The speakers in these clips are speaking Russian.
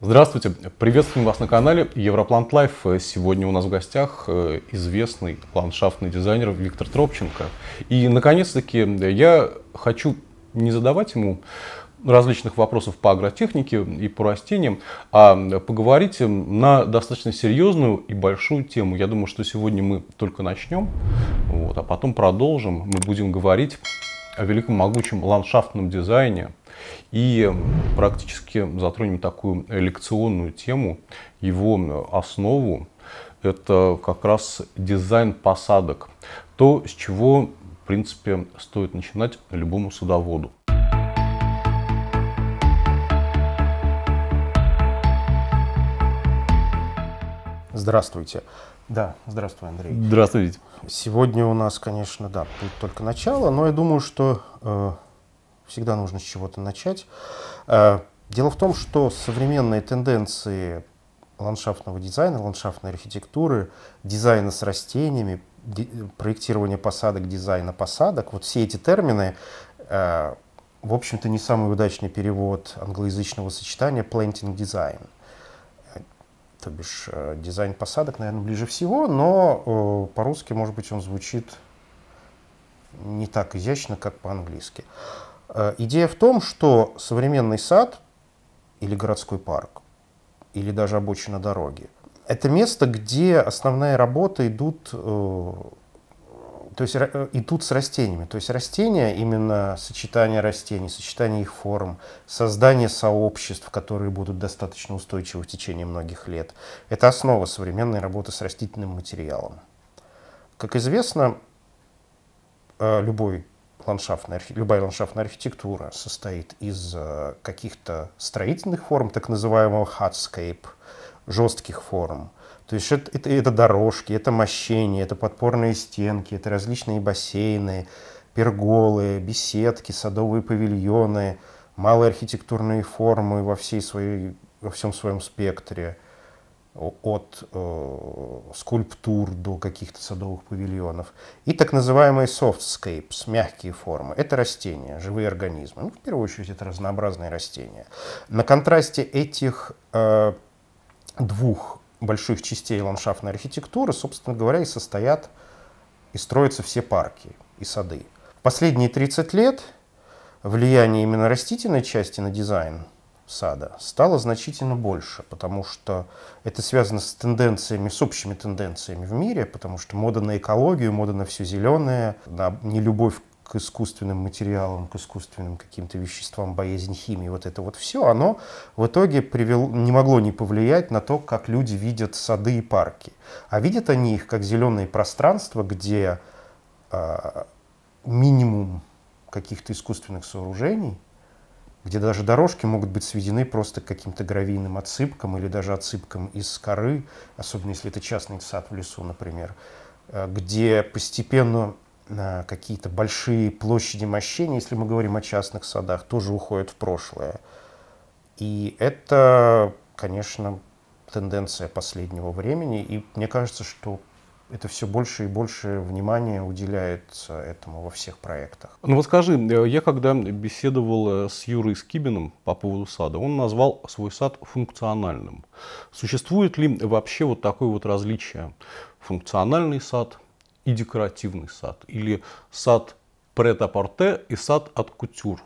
Здравствуйте, приветствуем вас на канале Европлант Лайф. Сегодня у нас в гостях э, известный ландшафтный дизайнер Виктор Тропченко. И, наконец-таки, я хочу не задавать ему различных вопросов по агротехнике и по растениям, а поговорить на достаточно серьезную и большую тему. Я думаю, что сегодня мы только начнем, вот, а потом продолжим. Мы будем говорить о великом могучем ландшафтном дизайне, и практически затронем такую лекционную тему, его основу. Это как раз дизайн посадок. То, с чего, в принципе, стоит начинать любому судоводу. Здравствуйте. Да, здравствуй, Андрей. Здравствуйте. Сегодня у нас, конечно, да, будет только начало, но я думаю, что э, всегда нужно с чего-то начать. Э, дело в том, что современные тенденции ландшафтного дизайна, ландшафтной архитектуры, дизайна с растениями, проектирования посадок, дизайна посадок, вот все эти термины, э, в общем-то, не самый удачный перевод англоязычного сочетания planting design. Э, то бишь, дизайн посадок, наверное, ближе всего, но по-русски, может быть, он звучит не так изящно, как по-английски. Э, идея в том, что современный сад или городской парк, или даже обочина дороги, это место, где основная работа идут, э, то есть э, идут с растениями. То есть растения, именно сочетание растений, сочетание их форм, создание сообществ, которые будут достаточно устойчивы в течение многих лет, это основа современной работы с растительным материалом. Как известно, любой ландшафтная, любая ландшафтная архитектура состоит из э, каких-то строительных форм, так называемого hardscape, жестких форм. То есть это, это, это дорожки, это мощения, это подпорные стенки, это различные бассейны, перголы, беседки, садовые павильоны, малые архитектурные формы во, всей своей, во всем своем спектре – от э, скульптур до каких-то садовых павильонов. И так называемые softscapes, мягкие формы. Это растения, живые организмы. Ну, в первую очередь, это разнообразные растения. На контрасте этих э, двух больших частей ландшафтной архитектуры, собственно говоря, и состоят и строятся все парки и сады. последние 30 лет влияние именно растительной части на дизайн – сада стало значительно больше, потому что это связано с тенденциями, с общими тенденциями в мире, потому что мода на экологию, мода на все зеленое, на нелюбовь к искусственным материалам, к искусственным каким-то веществам, боязнь химии, вот это вот все, оно в итоге привело, не могло не повлиять на то, как люди видят сады и парки. А видят они их как зеленые пространства, где э, минимум каких-то искусственных сооружений – где даже дорожки могут быть сведены просто к каким-то гравийным отсыпкам или даже отсыпкам из коры, особенно если это частный сад в лесу, например, э, где постепенно э, какие-то большие площади мощения, если мы говорим о частных садах, тоже уходят в прошлое. И это, конечно, тенденция последнего времени, и мне кажется, что это все больше и больше внимания уделяется этому во всех проектах. Ну вот скажи, э, я когда беседовал э, с Юрой Скибиным по поводу сада, он назвал свой сад функциональным. Существует ли вообще вот такое вот различие? Функциональный сад и декоративный сад? Или сад прет-а-порте и сад от кутюр?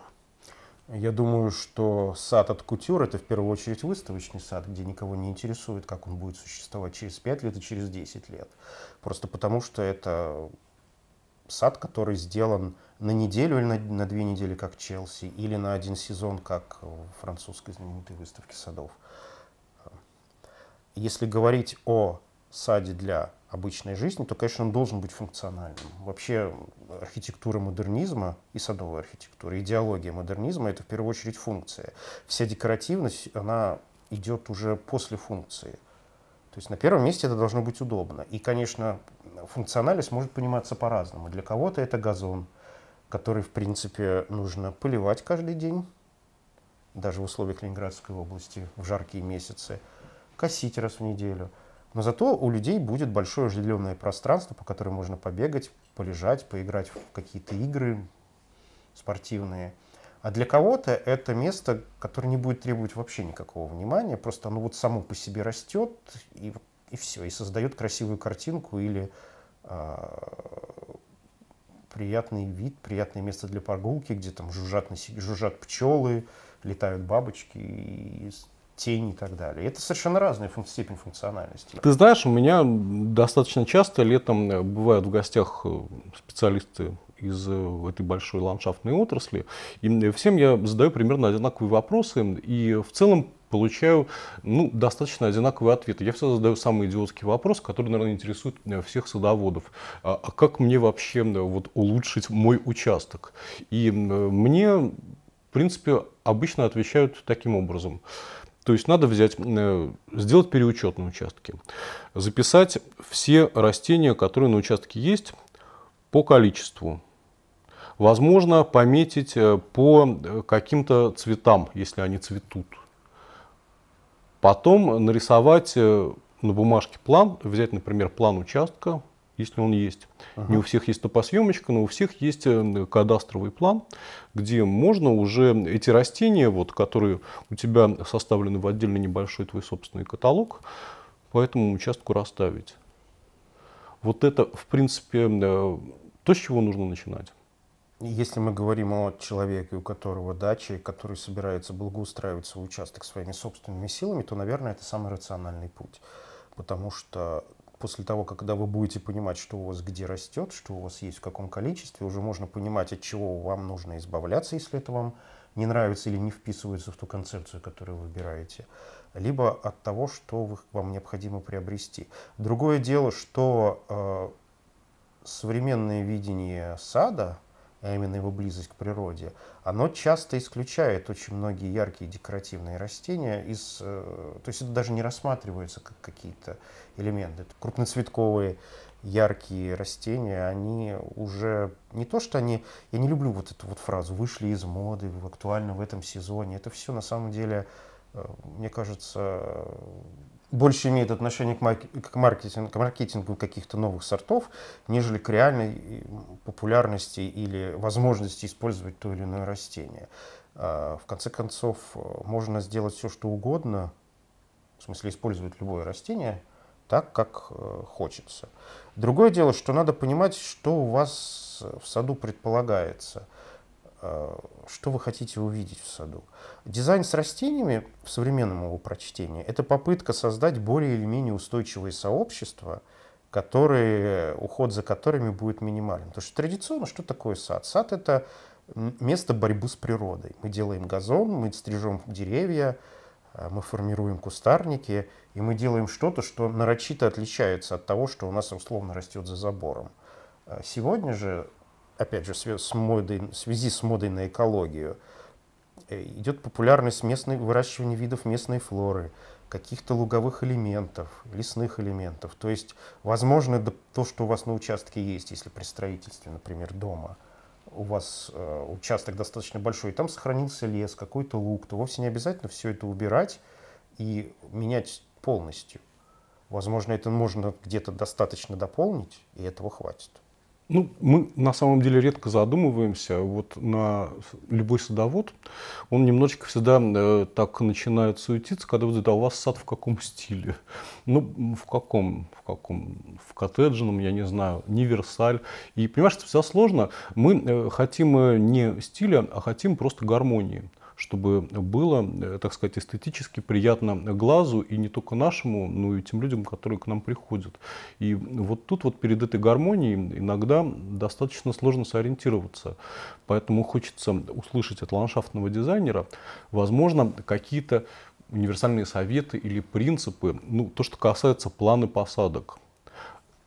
Я думаю, что сад от кутюр – это в первую очередь выставочный сад, где никого не интересует, как он будет существовать через 5 лет и через 10 лет. Просто потому, что это сад, который сделан на неделю или на, на две недели, как Челси, или на один сезон, как в французской знаменитой выставке садов. Если говорить о саде для обычной жизни, то, конечно, он должен быть функциональным. Вообще архитектура модернизма и садовая архитектура, идеология модернизма — это в первую очередь функция. Вся декоративность, она идет уже после функции. То есть на первом месте это должно быть удобно. И, конечно, функциональность может пониматься по-разному. Для кого-то это газон, который, в принципе, нужно поливать каждый день, даже в условиях Ленинградской области в жаркие месяцы, косить раз в неделю — но зато у людей будет большое зеленое пространство, по которому можно побегать, полежать, поиграть в какие-то игры спортивные. А для кого-то это место, которое не будет требовать вообще никакого внимания, просто оно вот само по себе растет и, и все, и создает красивую картинку или э, приятный вид, приятное место для прогулки, где там жужжат, жужжат пчелы, летают бабочки, и тень и так далее. Это совершенно разная функ степень функциональности. Ты знаешь, у меня достаточно часто летом э, бывают в гостях э, специалисты из э, этой большой ландшафтной отрасли. И всем я задаю примерно одинаковые вопросы. И в целом получаю ну, достаточно одинаковые ответы. Я всегда задаю самый идиотский вопрос, который, наверное, интересует всех садоводов. А, а как мне вообще вот, улучшить мой участок? И мне, в принципе, обычно отвечают таким образом – то есть надо взять, э, сделать переучет на участке, записать все растения, которые на участке есть, по количеству. Возможно, пометить э, по э, каким-то цветам, если они цветут. Потом нарисовать на бумажке план, взять, например, план участка, если он есть. Ага. Не у всех есть топосъемочка, но у всех есть э, кадастровый план, где можно уже эти растения, вот, которые у тебя составлены в отдельный небольшой твой собственный каталог, по этому участку расставить. Вот это, в принципе, э, то, с чего нужно начинать. Если мы говорим о человеке, у которого дача, который собирается благоустраивать свой участок своими собственными силами, то, наверное, это самый рациональный путь. Потому что после того, когда вы будете понимать, что у вас где растет, что у вас есть в каком количестве, уже можно понимать, от чего вам нужно избавляться, если это вам не нравится или не вписывается в ту концепцию, которую вы выбираете, либо от того, что вы, вам необходимо приобрести. Другое дело, что э, современное видение сада, а именно его близость к природе, оно часто исключает очень многие яркие декоративные растения из... Э, то есть это даже не рассматривается как какие-то элементы. Крупноцветковые яркие растения, они уже не то, что они, я не люблю вот эту вот фразу, вышли из моды, актуально в этом сезоне, это все на самом деле, э, мне кажется, больше имеет отношение к, марк к, маркетингу, к маркетингу каких-то новых сортов, нежели к реальной э, популярности или возможности использовать то или иное растение. А, в конце концов, э, можно сделать все, что угодно, в смысле использовать любое растение так, как э, хочется. Другое дело, что надо понимать, что у вас в саду предполагается. Э, что вы хотите увидеть в саду. Дизайн с растениями в современном его прочтении – это попытка создать более или менее устойчивые сообщества, которые, уход за которыми будет минимален. Потому что традиционно что такое сад? Сад – это место борьбы с природой. Мы делаем газон, мы стрижем деревья, э, мы формируем кустарники, и мы делаем что-то, что нарочито отличается от того, что у нас условно растет за забором. Э, сегодня же опять же, с модой, в связи с модой на экологию, э, идет популярность местной, выращивания видов местной флоры, каких-то луговых элементов, лесных элементов. То есть, возможно, то, что у вас на участке есть, если при строительстве, например, дома, у вас э, участок достаточно большой, и там сохранился лес, какой-то луг, то вовсе не обязательно все это убирать и менять полностью. Возможно, это можно где-то достаточно дополнить, и этого хватит. Ну, мы на самом деле редко задумываемся. Вот на любой садовод, он немножечко всегда э, так начинает суетиться, когда вот а у вас сад в каком стиле? Ну, в каком? В каком? В коттеджном, я не знаю, не Версаль. И понимаешь, это всегда сложно. Мы э, хотим э, не стиля, а хотим просто гармонии чтобы было, э, так сказать, эстетически приятно глазу и не только нашему, но и тем людям, которые к нам приходят. И вот тут вот перед этой гармонией иногда достаточно сложно сориентироваться. Поэтому хочется услышать от ландшафтного дизайнера, возможно, какие-то универсальные советы или принципы, ну, то, что касается планы посадок.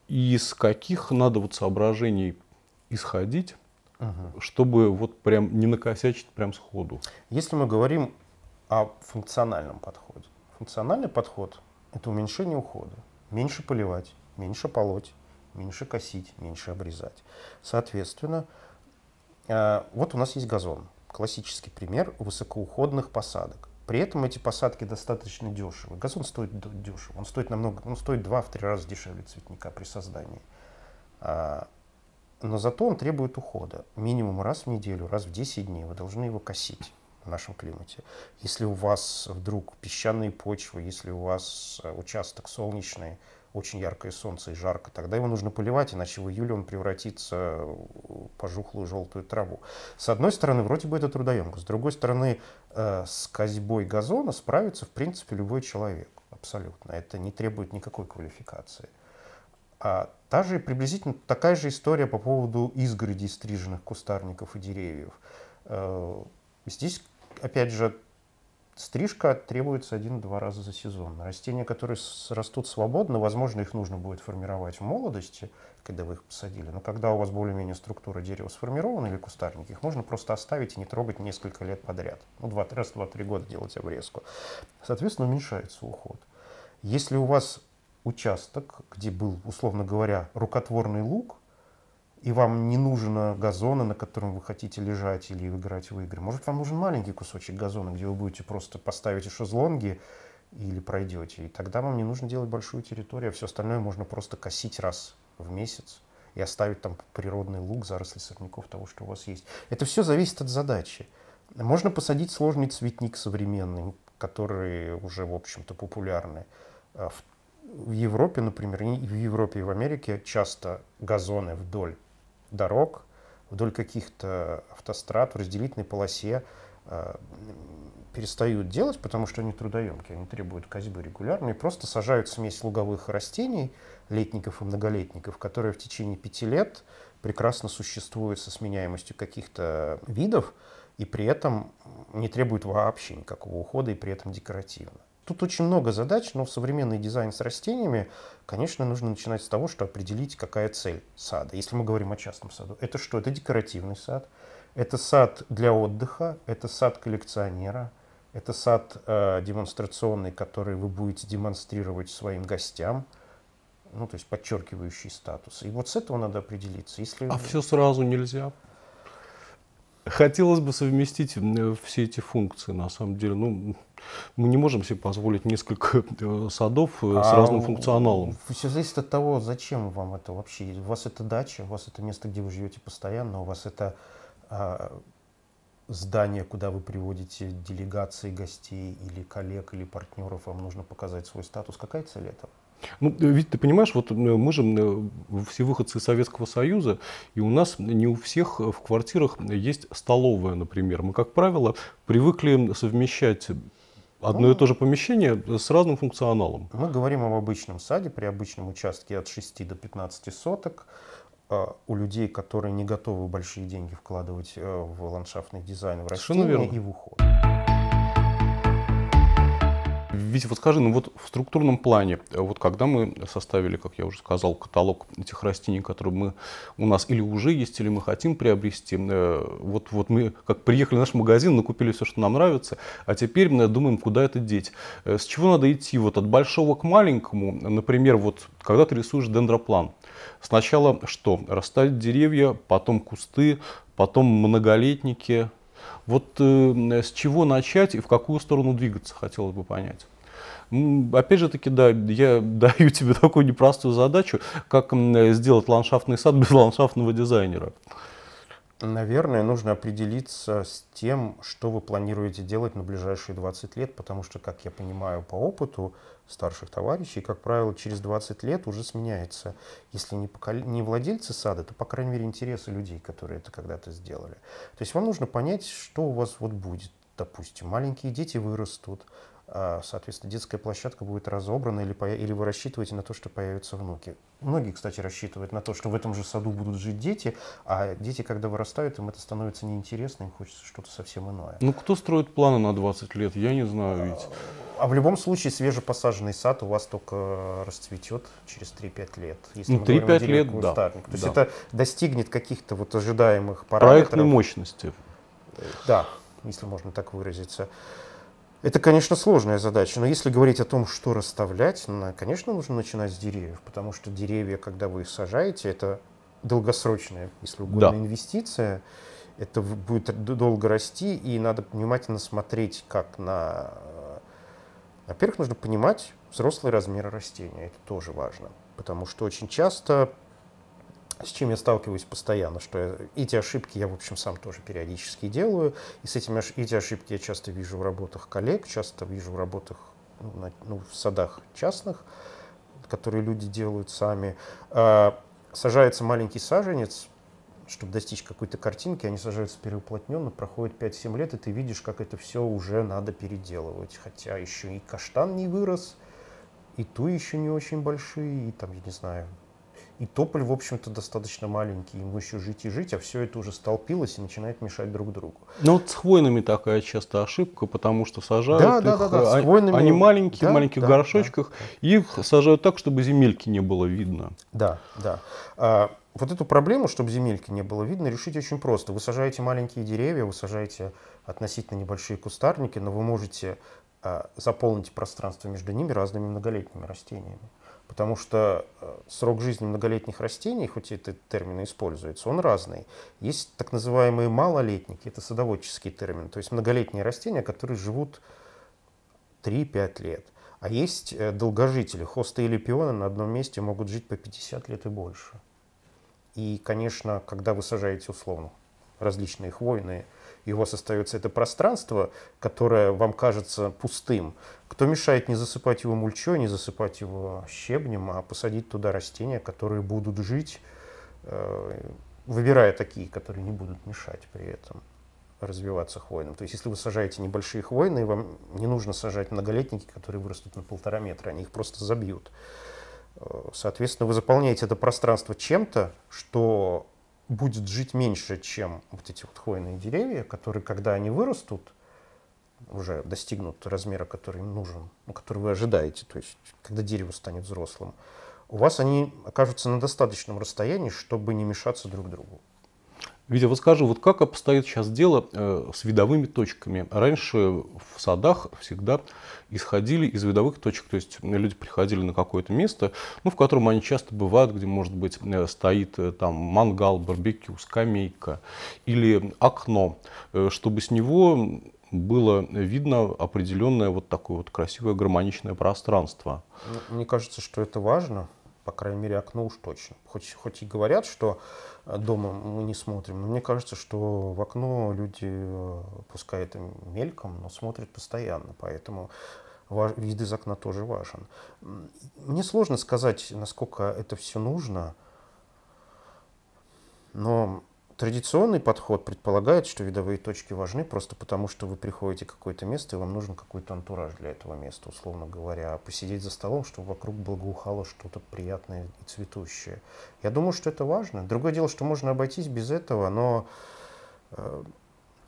Из каких надо вот соображений исходить, угу. чтобы вот прям не накосячить прям сходу. Если мы говорим о функциональном подходе. Функциональный подход – это уменьшение ухода. Меньше поливать, меньше полоть, меньше косить, меньше обрезать. Соответственно, э, вот у нас есть газон. Классический пример высокоуходных посадок. При этом эти посадки достаточно дешевы. Газон стоит дешево. Он стоит намного, он ну, стоит 2-3 раза дешевле цветника при создании. А, но зато он требует ухода. Минимум раз в неделю, раз в 10 дней вы должны его косить в нашем климате. Если у вас вдруг песчаные почвы, если у вас э, участок солнечный, очень яркое солнце и жарко, тогда его нужно поливать, иначе в июле он превратится в пожухлую желтую траву. С одной стороны, вроде бы это трудоемко, с другой стороны, э, с козьбой газона справится, в принципе, любой человек, абсолютно. Это не требует никакой квалификации. А также приблизительно такая же история по поводу изгородей стриженных кустарников и деревьев. Э, здесь, опять же, стрижка требуется один-два раза за сезон. Растения, которые растут свободно, возможно, их нужно будет формировать в молодости, когда вы их посадили. Но когда у вас более-менее структура дерева сформирована или кустарники, их можно просто оставить и не трогать несколько лет подряд. Ну, два, раз, два-три года делать обрезку. Соответственно, уменьшается уход. Если у вас участок, где был, условно говоря, рукотворный луг, и вам не нужно газона, на котором вы хотите лежать или играть в игры. Может, вам нужен маленький кусочек газона, где вы будете просто поставите шезлонги или пройдете. И тогда вам не нужно делать большую территорию, а все остальное можно просто косить раз в месяц и оставить там природный луг, заросли сорняков, того, что у вас есть. Это все зависит от задачи. Можно посадить сложный цветник современный, который уже, в общем-то, популярный. Э, в в Европе, например, и в Европе и в Америке часто газоны вдоль дорог, вдоль каких-то автострад в разделительной полосе э, перестают делать, потому что они трудоемкие, они требуют козьбы регулярно, и просто сажают смесь луговых растений, летников и многолетников, которые в течение пяти лет прекрасно существуют со сменяемостью каких-то видов, и при этом не требуют вообще никакого ухода, и при этом декоративно. Тут очень много задач, но в современный дизайн с растениями, конечно, нужно начинать с того, что определить, какая цель сада. Если мы говорим о частном саду, это что? Это декоративный сад, это сад для отдыха, это сад коллекционера, это сад э, демонстрационный, который вы будете демонстрировать своим гостям, ну, то есть подчеркивающий статус. И вот с этого надо определиться. Если... А все сразу нельзя? Хотелось бы совместить все эти функции, на самом деле. Ну, мы не можем себе позволить несколько э, садов э, а с разным функционалом. Все зависит от того, зачем вам это вообще. У вас это дача, у вас это место, где вы живете постоянно, у вас это а, здание, куда вы приводите делегации гостей или коллег или партнеров, вам нужно показать свой статус. Какая цель этого? Ну, э, ведь ты понимаешь, вот э, мы же э, все выходцы из Советского Союза, и у нас не у всех в квартирах есть столовая, например. Мы, как правило, привыкли совмещать одно ну, и то же помещение с разным функционалом. Мы говорим об обычном саде, при обычном участке от 6 до 15 соток. А у людей, которые не готовы большие деньги вкладывать в ландшафтный дизайн, в растения и в уход. Витя, вот скажи, ну вот в структурном плане, э, вот когда мы составили, как я уже сказал, каталог этих растений, которые мы у нас или уже есть, или мы хотим приобрести, э, вот, вот мы как приехали в наш магазин, накупили все, что нам нравится, а теперь мы думаем, куда это деть. Э, с чего надо идти? Вот от большого к маленькому, например, вот когда ты рисуешь дендроплан, сначала что? Растают деревья, потом кусты, потом многолетники, вот э, с чего начать и в какую сторону двигаться, хотелось бы понять. Опять же таки, да, я даю тебе такую непростую задачу, как сделать ландшафтный сад без ландшафтного дизайнера. Наверное, нужно определиться с тем, что вы планируете делать на ближайшие 20 лет, потому что, как я понимаю по опыту старших товарищей, как правило, через 20 лет уже сменяется, если не, покол... не владельцы сада, то, по крайней мере, интересы людей, которые это когда-то сделали. То есть вам нужно понять, что у вас вот будет. Допустим, маленькие дети вырастут, а, соответственно, детская площадка будет разобрана или, или вы рассчитываете на то, что появятся внуки. Многие, кстати, рассчитывают на то, что в этом же саду будут жить дети, а дети, когда вырастают, им это становится неинтересно, им хочется что-то совсем иное. Ну, кто строит планы на 20 лет, я не знаю ведь. А, а в любом случае свежепосаженный сад у вас только расцветет через 3-5 лет. Если ну, 3-5 лет, кустарник. да. То да. есть это достигнет каких-то вот ожидаемых параметров. Проектной мощности. Э, да, если можно так выразиться. Это, конечно, сложная задача, но если говорить о том, что расставлять, ну, конечно, нужно начинать с деревьев, потому что деревья, когда вы их сажаете, это долгосрочная, если угодно, да. инвестиция. Это будет долго расти, и надо внимательно смотреть, как на... Э, во-первых, нужно понимать взрослые размеры растения, это тоже важно, потому что очень часто с чем я сталкиваюсь постоянно, что я, эти ошибки я, в общем, сам тоже периодически делаю, и с этими, эти ошибки я часто вижу в работах коллег, часто вижу в работах ну, ну в садах частных, которые люди делают сами. А, сажается маленький саженец, чтобы достичь какой-то картинки, они сажаются переуплотненно, проходит 5-7 лет, и ты видишь, как это все уже надо переделывать. Хотя еще и каштан не вырос, и ту еще не очень большие, и там, я не знаю, и тополь, в общем-то, достаточно маленький, ему еще жить и жить, а все это уже столпилось и начинает мешать друг другу. Ну вот с хвойными такая часто ошибка, потому что сажают да, их, да, да, да, с а, хвойными... они маленькие, да, в маленьких да, горшочках, да, да. их сажают так, чтобы земельки не было видно. Да, да. А, вот эту проблему, чтобы земельки не было видно, решить очень просто. Вы сажаете маленькие деревья, вы сажаете относительно небольшие кустарники, но вы можете а, заполнить пространство между ними разными многолетними растениями. Потому что э, срок жизни многолетних растений, хоть и этот термин используется, он разный. Есть так называемые малолетники, это садоводческий термин, то есть многолетние растения, которые живут 3-5 лет. А есть э, долгожители, хосты или пионы на одном месте могут жить по 50 лет и больше. И, конечно, когда вы сажаете условно различные хвойные и у вас остается это пространство, которое вам кажется пустым, кто мешает не засыпать его мульчой, не засыпать его щебнем, а посадить туда растения, которые будут жить, э, выбирая такие, которые не будут мешать при этом развиваться хвойным. То есть, если вы сажаете небольшие хвойные, вам не нужно сажать многолетники, которые вырастут на полтора метра, они их просто забьют. Э, соответственно, вы заполняете это пространство чем-то, что будет жить меньше, чем вот эти вот хвойные деревья, которые, когда они вырастут, уже достигнут размера, который им нужен, ну, который вы ожидаете, то есть когда дерево станет взрослым, у вас они окажутся на достаточном расстоянии, чтобы не мешаться друг другу. Витя, вот скажи, вот как обстоит сейчас дело э, с видовыми точками? Раньше в садах всегда исходили из видовых точек, то есть люди приходили на какое-то место, ну, в котором они часто бывают, где, может быть, э, стоит э, там мангал, барбекю, скамейка или окно, чтобы с него было видно определенное вот такое вот красивое гармоничное пространство. Мне кажется, что это важно, по крайней мере, окно уж точно. Хоть, хоть и говорят, что э, дома мы не смотрим, но мне кажется, что в окно люди, э, пускай это мельком, но смотрят постоянно, поэтому вид из окна тоже важен. Мне сложно сказать, насколько это все нужно, но Традиционный подход предполагает, что видовые точки важны просто потому, что вы приходите в какое-то место, и вам нужен какой-то антураж для этого места, условно говоря, а посидеть за столом, чтобы вокруг благоухало что-то приятное и цветущее. Я думаю, что это важно. Другое дело, что можно обойтись без этого, но э,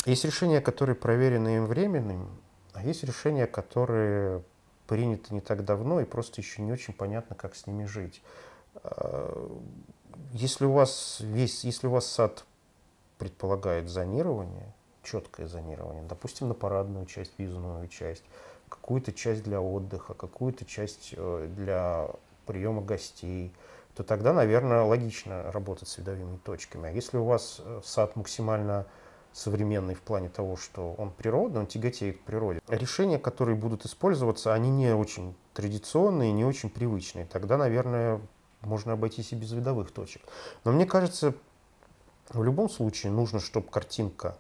есть решения, которые проверены им временным, а есть решения, которые приняты не так давно, и просто еще не очень понятно, как с ними жить э, если у вас весь, если у вас сад предполагает зонирование, четкое зонирование, допустим, на парадную часть, визуную часть, какую-то часть для отдыха, какую-то часть э, для приема гостей, то тогда, наверное, логично работать с видовыми точками. А если у вас э, сад максимально современный в плане того, что он природный, он тяготеет к природе. Решения, которые будут использоваться, они не очень традиционные, не очень привычные. Тогда, наверное, можно обойтись и без видовых точек. Но мне кажется, в любом случае нужно, чтобы картинка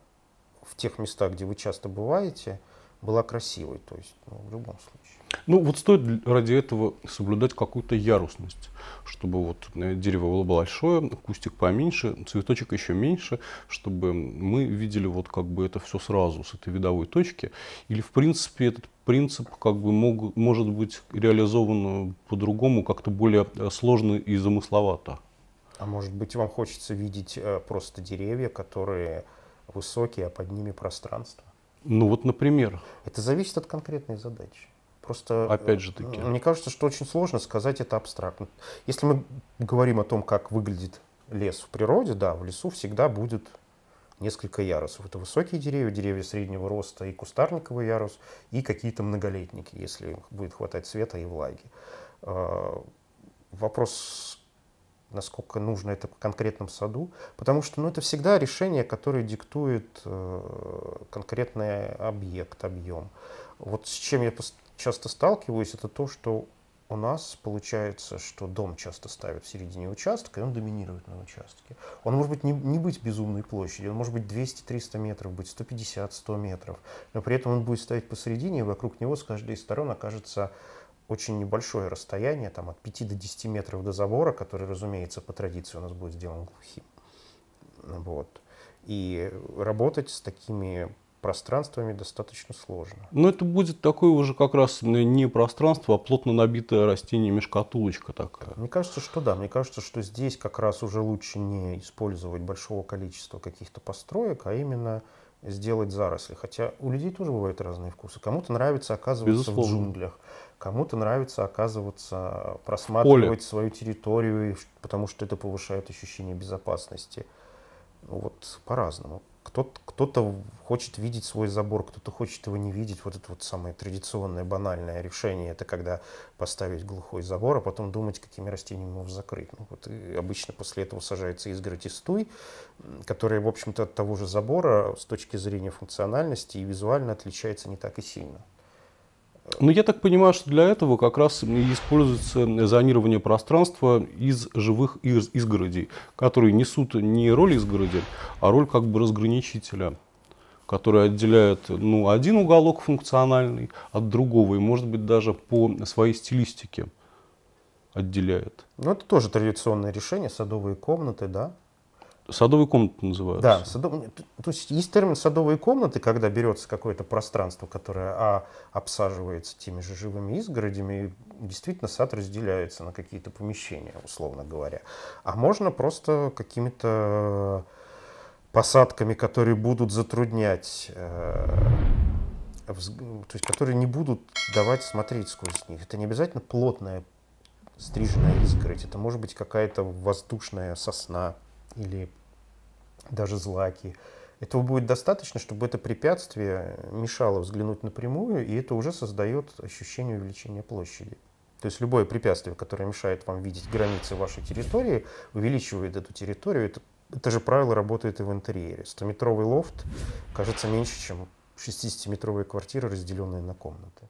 в тех местах, где вы часто бываете, была красивой. То есть ну, в любом случае. Ну вот стоит ради этого соблюдать какую-то ярусность, чтобы вот э, дерево было большое, кустик поменьше, цветочек еще меньше, чтобы мы видели вот как бы это все сразу с этой видовой точки. Или в принципе этот принцип как бы мог, может быть реализован э, по-другому, как-то более э, сложно и замысловато. А может быть, вам хочется видеть э, просто деревья, которые высокие, а под ними пространство? Ну вот, например. Это зависит от конкретной задачи. Просто, э, Опять же таки. Мне кажется, что очень сложно сказать это абстрактно. Если мы говорим о том, как выглядит лес в природе, да, в лесу всегда будет несколько ярусов. Это высокие деревья, деревья среднего роста и кустарниковый ярус, и какие-то многолетники, если будет хватать света и влаги. Э, вопрос насколько нужно это по конкретном саду, потому что ну, это всегда решение, которое диктует э, конкретный объект, объем. Вот с чем я часто сталкиваюсь, это то, что у нас получается, что дом часто ставят в середине участка, и он доминирует на участке. Он может быть не, не быть безумной площадью, он может быть 200-300 метров, быть 150-100 метров, но при этом он будет стоять посередине, и вокруг него с каждой из сторон окажется очень небольшое расстояние, там от 5 до 10 метров до забора, который, разумеется, по традиции у нас будет сделан глухим. Вот. И работать с такими пространствами достаточно сложно. Но ну, это будет такое уже как раз не пространство, а плотно набитая растениями шкатулочка такая. Мне кажется, что да. Мне кажется, что здесь как раз уже лучше не использовать большого количества каких-то построек, а именно сделать заросли. Хотя у людей тоже бывают разные вкусы. Кому-то нравится оказываться Безусловно. в джунглях, Кому-то нравится оказываться, а, просматривать Поле. свою территорию, потому что это повышает ощущение безопасности. Ну вот по-разному. Кто-то, кто-то хочет видеть свой забор, кто-то хочет его не видеть. Вот это вот самое традиционное банальное решение, это когда поставить глухой забор, а потом думать, какими растениями его закрыть. Ну, вот обычно после этого сажается изгородь и стуй, которая, в общем-то, от того же забора с точки зрения функциональности и визуально отличается не так и сильно. Ну, я так понимаю, что для этого как раз используется зонирование пространства из живых из изгородей, которые несут не роль изгороди, а роль как бы разграничителя, который отделяет ну, один уголок функциональный от другого и, может быть, даже по своей стилистике отделяет. Ну, это тоже традиционное решение, садовые комнаты, да? Садовые комнаты называются. Да, садов... то есть есть термин садовые комнаты, когда берется какое-то пространство, которое а, обсаживается теми же живыми изгородями, и действительно сад разделяется на какие-то помещения, условно говоря. А можно просто какими-то посадками, которые будут затруднять, э, то есть которые не будут давать смотреть сквозь них. Это не обязательно плотная стриженная изгородь, это может быть какая-то воздушная сосна, или даже злаки. Этого будет достаточно, чтобы это препятствие мешало взглянуть напрямую, и это уже создает ощущение увеличения площади. То есть любое препятствие, которое мешает вам видеть границы вашей территории, увеличивает эту территорию. Это, это же правило работает и в интерьере. 100-метровый лофт кажется меньше, чем 60-метровая квартира, разделенная на комнаты.